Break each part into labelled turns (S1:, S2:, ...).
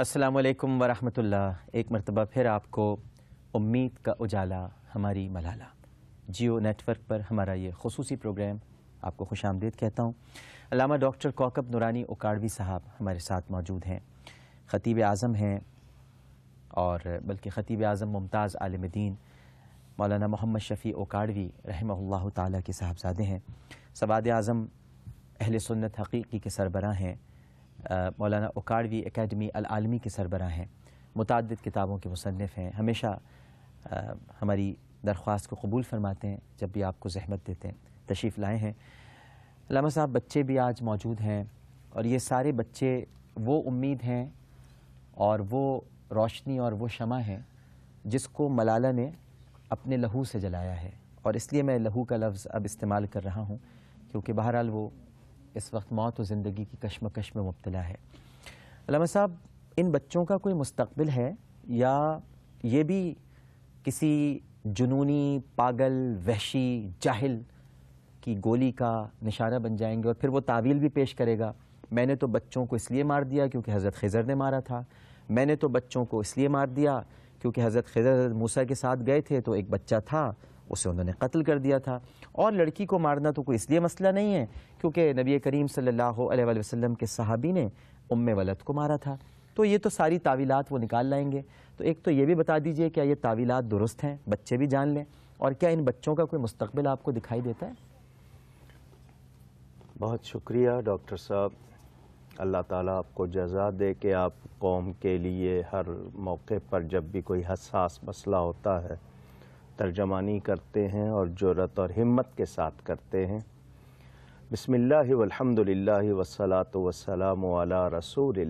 S1: असलकम वरहमतुल्ला एक मरतबा फिर आपको उम्मीद का उजाला हमारी मलाला जियो नेटवर्क पर हमारा ये खसूसी प्रोग्राम आपको खुश आमदीद कहता हूँ अलामा डॉक्टर कौकब नुरानी उकाड़वी साहब हमारे साथ मौजूद हैं ख़तीब आज़म हैं और बल्कि ख़तीब आज़म मुमताज़ आलम दीन मौलाना मोहम्मद शफ़ी उकाड़वी रहमल्ला ताली के साहबजादे हैं सवाद आज़म अहल सुन्नत हकीकी के सरबरा हैं मौलाना ओकाड़वी एकेडमी अलमी के सरबरा हैं मुतद किताबों के मुसनफ़ हैं हमेशा हमारी दरख्वास्त को कबूल फरमाते हैं जब भी आपको जहमत देते हैं तशरीफ़ लाए हैं लामा साहब बच्चे भी आज मौजूद हैं और ये सारे बच्चे वो उम्मीद हैं और वो रोशनी और वो शमा हैं जिसको मलाला ने अपने लहू से जलाया है और इसलिए मैं लहू का लफ्ज़ अब इस्तेमाल कर रहा हूँ क्योंकि बहरहाल वो इस वक्त मौत और ज़िंदगी की कश्मकश में मुबतला है अलामा साहब इन बच्चों का कोई मुस्तबिल है या ये भी किसी जुनूनी पागल वहशी जाहिल की गोली का निशाना बन जाएंगे और फिर वो तावील भी पेश करेगा मैंने तो बच्चों को इसलिए मार दिया क्योंकि हज़रत खज़र ने मारा था मैंने तो बच्चों को इसलिए मार दिया क्योंकि हज़रत खज़र मूसा के साथ गए थे तो एक बच्चा था उसे उन्होंने कत्ल कर दिया था और लड़की को मारना तो कोई इसलिए मसला नहीं है क्योंकि नबी करीम सल्लल्लाहु अलैहि वसल्लम के सहाबी ने उम वलद को मारा था तो ये तो सारी तावीलात वो निकाल लाएंगे तो एक तो ये भी बता दीजिए क्या ये तावीलात दुरुस्त हैं बच्चे भी जान लें और क्या इन बच्चों का कोई मुस्तबिल आपको दिखाई देता है
S2: बहुत शुक्रिया डॉक्टर साहब अल्लाह ताला आपको जजा दे के आप कौम के लिए हर मौके पर जब भी कोई हसास मसला होता है तर्जमानी करते हैं और जरूरत और हिम्मत के साथ करते हैं बसमिल्लर वसलात वसलाम रसूल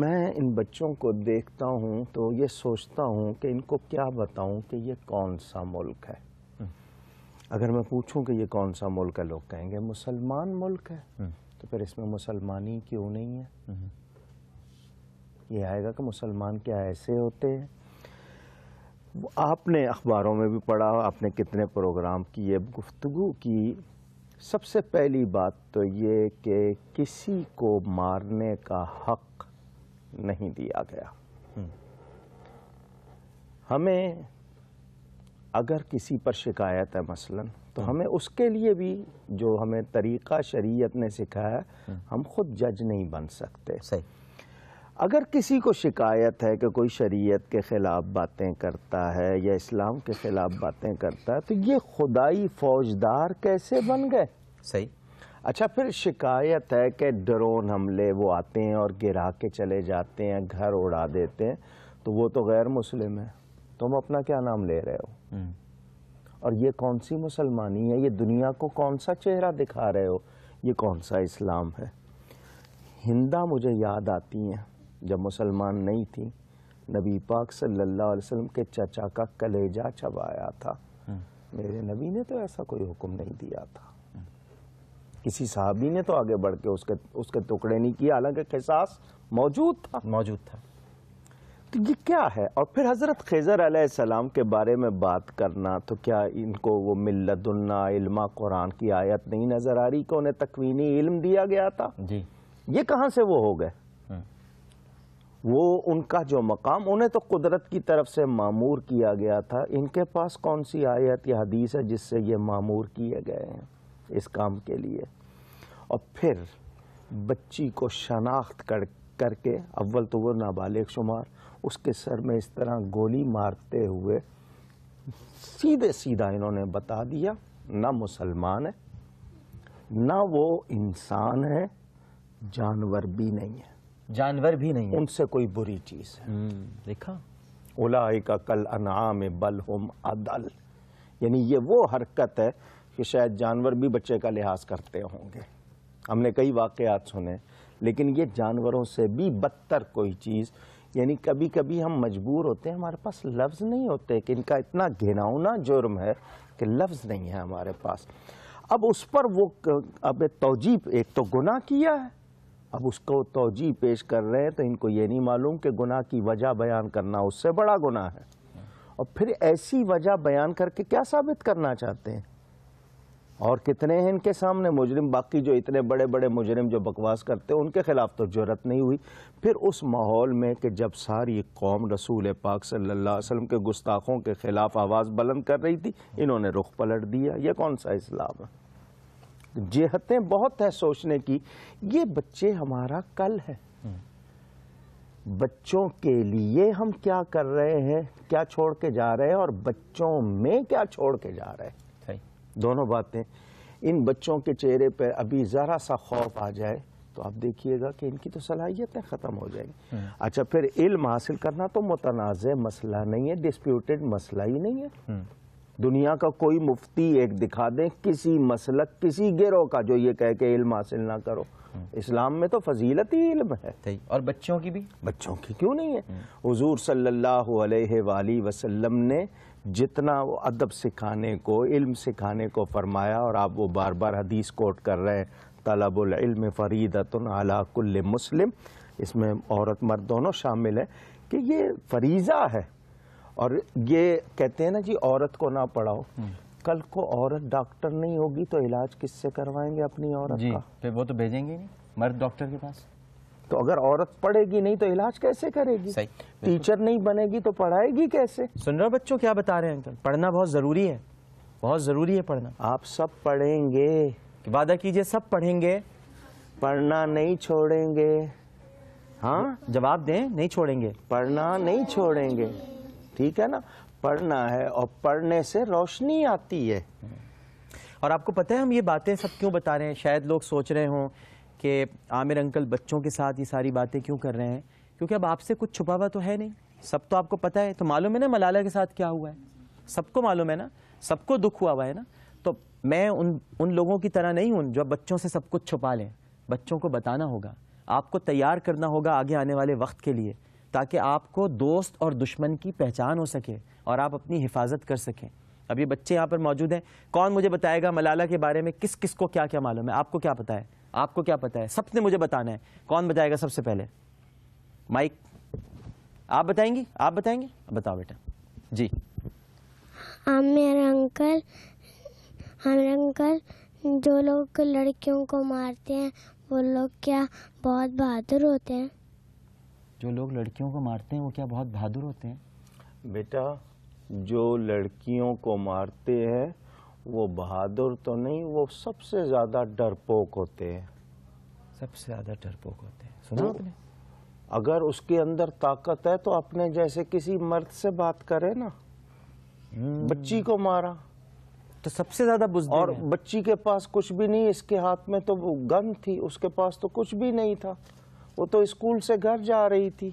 S2: मैं इन बच्चों को देखता हूँ तो ये सोचता हूँ कि इनको क्या बताऊँ कि ये कौन सा मुल्क है हम्म। अगर मैं पूछूँ कि ये कौन सा मुल्क है लोग कहेंगे मुसलमान मुल्क है हम्म। तो फिर इसमें मुसलमानी क्यों नहीं है हम्म। ये आएगा कि मुसलमान क्या ऐसे होते हैं आपने अखबारों में भी पढ़ा आपने कितने प्रोग्राम किए गुफ्तु की सबसे पहली बात तो ये कि किसी को मारने का हक नहीं दिया गया हम्म। हमें अगर किसी पर शिकायत है मसलन तो हम्म। हमें उसके लिए भी जो हमें तरीक़ा शरीयत ने सिखाया हम्म। हम खुद जज नहीं बन सकते सही अगर किसी को शिकायत है कि कोई शरीयत के ख़िलाफ़ बातें करता है या इस्लाम के ख़िलाफ़ बातें करता है तो ये खुदाई फौजदार कैसे बन गए सही अच्छा फिर शिकायत है कि ड्रोन हमले वो आते हैं और गिरा के चले जाते हैं घर उड़ा देते हैं तो वो तो गैर मुस्लिम है तुम अपना क्या नाम ले रहे हो हम्म। और ये कौन सी मुसलमानी है ये दुनिया को कौन सा चेहरा दिखा रहे हो ये कौन सा इस्लाम है हिंदा मुझे याद आती हैं जब मुसलमान नहीं थी नबी पाक सल्लल्लाहु अलैहि वसल्लम के चचा का कलेजा चबाया था हाँ। मेरे नबी ने तो ऐसा कोई हुक्म नहीं दिया था किसी साहबी ने तो आगे बढ़ के उसके उसके टुकड़े नहीं किया हालांकि खिसास मौजूद था मौजूद था तो ये क्या है और फिर हज़रत खेजर अलैहिस्सलाम के बारे में बात करना तो क्या इनको वो मिलतुल्ना इल्मा कुरान की आयत नहीं नज़र आ रही कि उन्हें तकवीनी इल्म दिया गया था जी ये कहाँ से वो हो गए वो उनका जो मकाम उन्हें तो कुदरत की तरफ से मामूर किया गया था इनके पास कौन सी आयत या हदीस है जिससे ये मामूर किए गए हैं इस काम के लिए और फिर बच्ची को शनाख्त कर करके अव्वल तो वो नाबालिग शुमार उसके सर में इस तरह गोली मारते हुए सीधे सीधा इन्होंने बता दिया ना मुसलमान है ना वो इंसान है जानवर भी नहीं है जानवर भी नहीं उनसे कोई बुरी चीज़ है हम्म, देखा उलाई का कल अनाम बल हम अदल यानी ये वो हरकत है कि शायद जानवर भी बच्चे का लिहाज करते होंगे हमने कई वाकयात सुने लेकिन ये जानवरों से भी बदतर कोई चीज़ यानी कभी कभी हम मजबूर होते हैं हमारे पास लफ्ज़ नहीं होते कि इनका इतना घिनौना जुर्म है कि लफ्ज़ नहीं है हमारे पास अब उस पर वो अब तोजीब एक तो गुना किया है अब उसको तोजी पेश कर रहे हैं तो इनको ये नहीं मालूम कि गुनाह की वजह बयान करना उससे बड़ा गुनाह है और फिर ऐसी वजह बयान करके क्या साबित करना चाहते हैं और कितने हैं इनके सामने मुजरिम बाकी जो इतने बड़े बड़े मुजरिम जो बकवास करते हैं उनके ख़िलाफ़ तो जरूरत नहीं हुई फिर उस माहौल में कि जब सारी कौम रसूल पाक सल्लल्लाहु अलैहि वसल्लम के गुस्ताखों के ख़िलाफ़ आवाज़ बुलंद कर रही थी इन्होंने रुख पलट दिया यह कौन सा इस्लाम है जेहतें बहुत है सोचने की ये बच्चे हमारा कल है हम्म। बच्चों के लिए हम क्या कर रहे हैं क्या छोड़ के जा रहे हैं और बच्चों में क्या छोड़ के जा रहे हैं दोनों बातें इन बच्चों के चेहरे पर अभी ज़रा सा खौफ आ जाए तो आप देखिएगा कि इनकी तो सलाहियतें ख़त्म हो जाएंगी हम्म। अच्छा फिर इल्म हासिल करना तो मुतनाज़ मसला नहीं है डिस्प्यूटेड मसला ही नहीं है हम्म। दुनिया का कोई मुफ्ती एक दिखा दें किसी मसलक किसी गिरोह का जो ये कह के इल्म हासिल ना करो हम्म। इस्लाम में तो फजीलत ही इल्म है और बच्चों की भी बच्चों की क्यों नहीं है हजूर हम्म। सल्लल्लाहु अलैहि वसल्लम ने जितना वो अदब सिखाने को इल्म सिखाने को फरमाया और आप वो बार बार हदीस कोट कर रहे हैं तलबुल्म फ़रीदत अलाकुल्ल मुस्लिम इसमें औरत मर्द दोनों शामिल है कि ये फरीज़ा है और ये कहते हैं ना जी औरत को ना पढ़ाओ हम्म। कल को औरत डॉक्टर नहीं होगी तो इलाज किससे करवाएंगे अपनी औरत जी, का
S1: फिर वो तो भेजेंगे नहीं मर्द डॉक्टर के पास तो अगर औरत पढ़ेगी
S2: नहीं तो इलाज कैसे करेगी सही टीचर नहीं बनेगी तो पढ़ाएगी कैसे
S1: सुन रहे बच्चों क्या बता रहे हैं अंकल पढ़ना बहुत ज़रूरी है बहुत ज़रूरी है पढ़ना आप सब पढ़ेंगे
S2: वादा कीजिए सब पढ़ेंगे पढ़ना नहीं छोड़ेंगे हाँ जवाब दें नहीं छोड़ेंगे पढ़ना नहीं छोड़ेंगे ठीक है ना पढ़ना है और पढ़ने से रोशनी आती है और आपको पता है हम ये बातें सब
S1: क्यों बता रहे हैं शायद लोग सोच रहे हों कि आमिर अंकल बच्चों के साथ ये सारी बातें क्यों कर रहे हैं क्योंकि अब आपसे कुछ छुपा हुआ तो है नहीं सब तो आपको पता है तो मालूम है ना मलाला के साथ क्या हुआ है सबको मालूम है ना सबको दुख हुआ हुआ है ना तो मैं उन उन लोगों की तरह नहीं हूँ जो बच्चों से सब कुछ छुपा लें बच्चों को बताना होगा आपको तैयार करना होगा आगे आने वाले वक्त के लिए ताकि आपको दोस्त और दुश्मन की पहचान हो सके और आप अपनी हिफाजत कर सकें अब ये बच्चे यहाँ पर मौजूद हैं कौन मुझे बताएगा मलाला के बारे में किस किस को क्या क्या मालूम है आपको क्या पता है आपको क्या पता है ने मुझे बताना है कौन बताएगा सबसे पहले माइक आप बताएंगी आप बताएंगे बताओ बेटा जी
S2: हम मेरा अंकल हमारे अंकल जो लोग लड़कियों को मारते हैं वो लोग क्या बहुत बहादुर होते हैं
S1: जो लोग लड़कियों को मारते हैं वो क्या बहुत बहादुर होते हैं
S2: बेटा जो लड़कियों को मारते हैं वो बहादुर तो नहीं वो सबसे ज़्यादा डरपोक होते हैं सबसे ज़्यादा डरपोक होते हैं सुना तो आपने अगर उसके अंदर ताकत है तो अपने जैसे किसी मर्द से बात करे ना हम्म। बच्ची को मारा तो सबसे ज्यादा बुजदिल और बच्ची के पास कुछ भी नहीं इसके हाथ में तो गन थी उसके पास तो कुछ भी नहीं था वो तो स्कूल से घर जा रही थी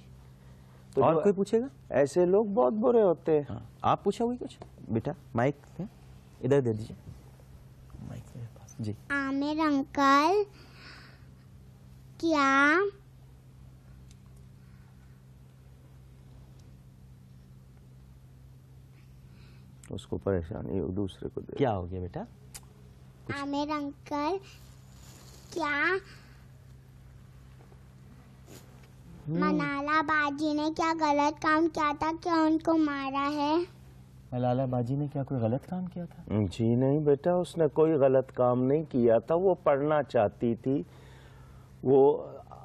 S2: तो और कोई पूछेगा ऐसे लोग बहुत बुरे होते हैं हाँ। आप पूछा हुई कुछ
S1: बेटा माइक इधर दे दीजिए
S2: माइक जी आमिर अंकल क्या उसको परेशानी हो दूसरे को दे क्या हो गया बेटा आमिर अंकल क्या हम्म। मनाला बाजी ने क्या गलत काम किया था क्या उनको मारा है मलाला बाजी ने क्या कोई गलत काम किया था जी नहीं बेटा उसने कोई गलत काम नहीं किया था वो पढ़ना चाहती थी वो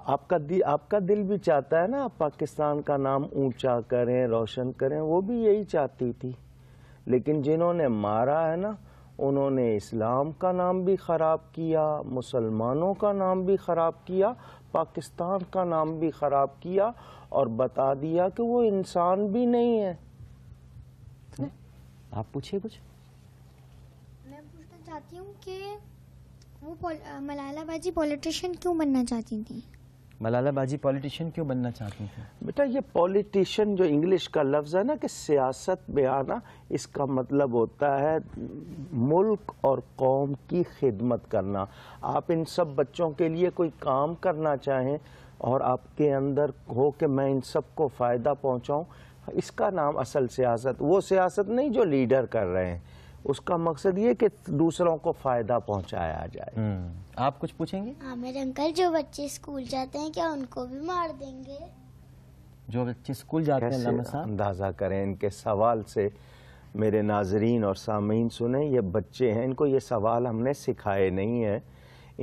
S2: आपका दि, आपका दिल भी चाहता है ना आप पाकिस्तान का नाम ऊंचा करें रोशन करें वो भी यही चाहती थी लेकिन जिन्होंने मारा है ना उन्होंने इस्लाम का नाम भी ख़राब किया मुसलमानों का नाम भी ख़राब किया पाकिस्तान का नाम भी ख़राब किया और बता दिया कि वो इंसान भी नहीं है आप पूछिए कुछ
S1: मैं पूछना चाहती हूँ कि वो मलाला बाजी पॉलिटिशियन क्यों बनना चाहती थी
S2: मलाला बाजी पॉलिटिशियन क्यों बनना चाहती थी बेटा ये पॉलिटिशियन जो इंग्लिश का लफ्ज़ है ना कि सियासत में आना इसका मतलब होता है मुल्क और कौम की खिदमत करना आप इन सब बच्चों के लिए कोई काम करना चाहें और आपके अंदर हो कि मैं इन सब को फ़ायदा पहुँचाऊँ इसका नाम असल सियासत वो सियासत नहीं जो लीडर कर रहे हैं उसका मकसद ये कि दूसरों को फ़ायदा पहुंचाया जाए हम्म। आप कुछ पूछेंगे हाँ मेरे अंकल जो बच्चे स्कूल जाते हैं क्या उनको भी मार देंगे जो बच्चे स्कूल जाते हैं अंदाज़ा करें इनके सवाल से मेरे नाजरीन और सामीन सुने ये बच्चे हैं इनको ये सवाल हमने सिखाए नहीं है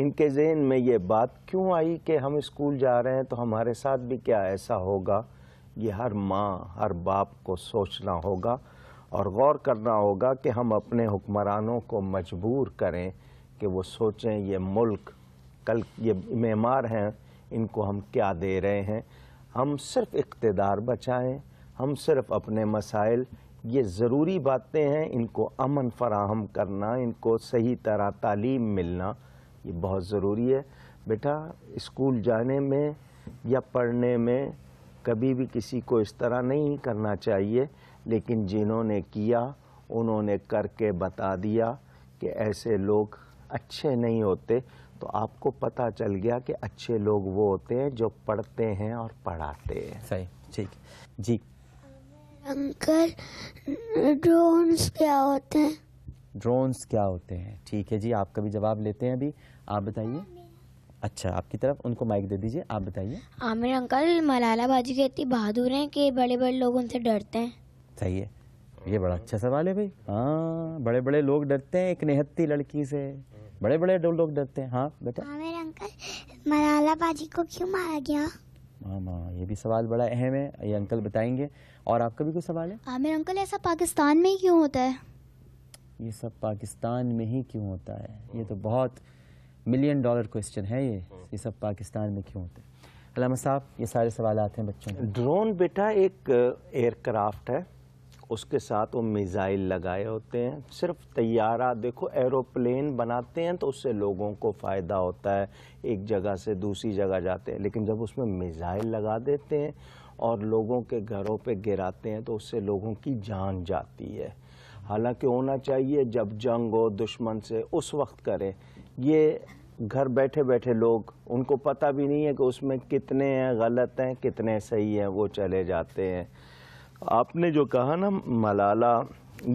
S2: इनके जहन में ये बात क्यों आई कि हम स्कूल जा रहे हैं तो हमारे साथ भी क्या ऐसा होगा ये हर माँ हर बाप को सोचना होगा और गौर करना होगा कि हम अपने हुक्मरानों को मजबूर करें कि वो सोचें ये मुल्क कल ये मेमार हैं इनको हम क्या दे रहे हैं हम सिर्फ इकतदार बचाएं हम सिर्फ अपने मसाइल ये ज़रूरी बातें हैं इनको अमन फराहम करना इनको सही तरह तालीम मिलना ये बहुत ज़रूरी है बेटा स्कूल जाने में या पढ़ने में कभी भी किसी को इस तरह नहीं करना चाहिए लेकिन जिन्होंने किया उन्होंने करके बता दिया कि ऐसे लोग अच्छे नहीं होते तो आपको पता चल गया कि अच्छे लोग वो होते हैं जो पढ़ते हैं और पढ़ाते हैं सही ठीक जी अंकल ड्रोन्स क्या होते हैं
S1: ड्रोन्स क्या होते हैं ठीक है जी आपका भी जवाब लेते हैं अभी आप बताइए अच्छा आपकी तरफ उनको माइक दे दीजिए आप बताइए आमिर अंकल मलाला बाजी कहती बहादुर हैं कि बड़े बड़े लोग उनसे डरते हैं सही है ये बड़ा अच्छा सवाल है भाई हाँ बड़े बड़े लोग डरते हैं एक निहत्ती लड़की से बड़े बड़े दो लोग डरते हैं हाँ बेटा
S2: हाँ मेरे अंकल मलाला बाजी को क्यों मारा गया
S1: हाँ हाँ ये भी सवाल बड़ा अहम है ये अंकल बताएंगे और आपका भी कोई सवाल है
S2: हाँ मेरे अंकल ऐसा पाकिस्तान में ही क्यों होता है
S1: ये सब पाकिस्तान में ही क्यों होता है ये तो बहुत मिलियन डॉलर क्वेश्चन है ये ये सब पाकिस्तान में क्यों होता है अलामा साहब ये सारे सवाल
S2: आते हैं बच्चों ड्रोन बेटा एक एयरक्राफ्ट है उसके साथ वो मिज़ाइल लगाए होते हैं सिर्फ तैयारा देखो एरोप्लेन बनाते हैं तो उससे लोगों को फ़ायदा होता है एक जगह से दूसरी जगह जाते हैं लेकिन जब उसमें मिज़ाइल लगा देते हैं और लोगों के घरों पे गिराते हैं तो उससे लोगों की जान जाती है हालांकि होना चाहिए जब जंग हो दुश्मन से उस वक्त करें ये घर बैठे बैठे लोग उनको पता भी नहीं है कि उसमें कितने हैं गलत हैं कितने सही हैं वो चले जाते हैं आपने जो कहा ना मलाला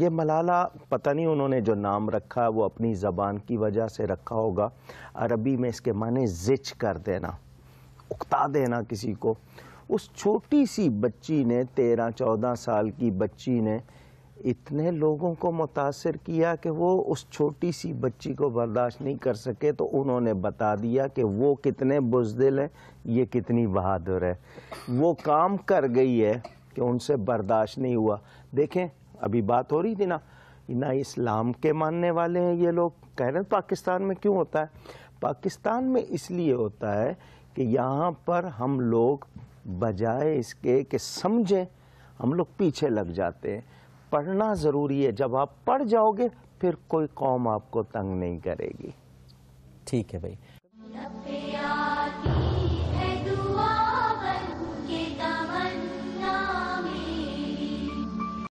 S2: ये मलाला पता नहीं उन्होंने जो नाम रखा है वो अपनी ज़बान की वजह से रखा होगा अरबी में इसके माने जिच कर देना उकता देना किसी को उस छोटी सी बच्ची ने तेरह चौदह साल की बच्ची ने इतने लोगों को मुतासर किया कि वो उस छोटी सी बच्ची को बर्दाश्त नहीं कर सके तो उन्होंने बता दिया कि वो कितने बुजदिल हैं ये कितनी बहादुर है वो काम कर गई है कि उनसे बर्दाश्त नहीं हुआ देखें अभी बात हो रही थी ना ना इस्लाम के मानने वाले हैं ये लोग कह रहे हैं पाकिस्तान में क्यों होता है पाकिस्तान में इसलिए होता है कि यहाँ पर हम लोग बजाय इसके कि समझें हम लोग पीछे लग जाते हैं पढ़ना ज़रूरी है जब आप पढ़ जाओगे फिर कोई कौम आपको तंग नहीं करेगी ठीक है भाई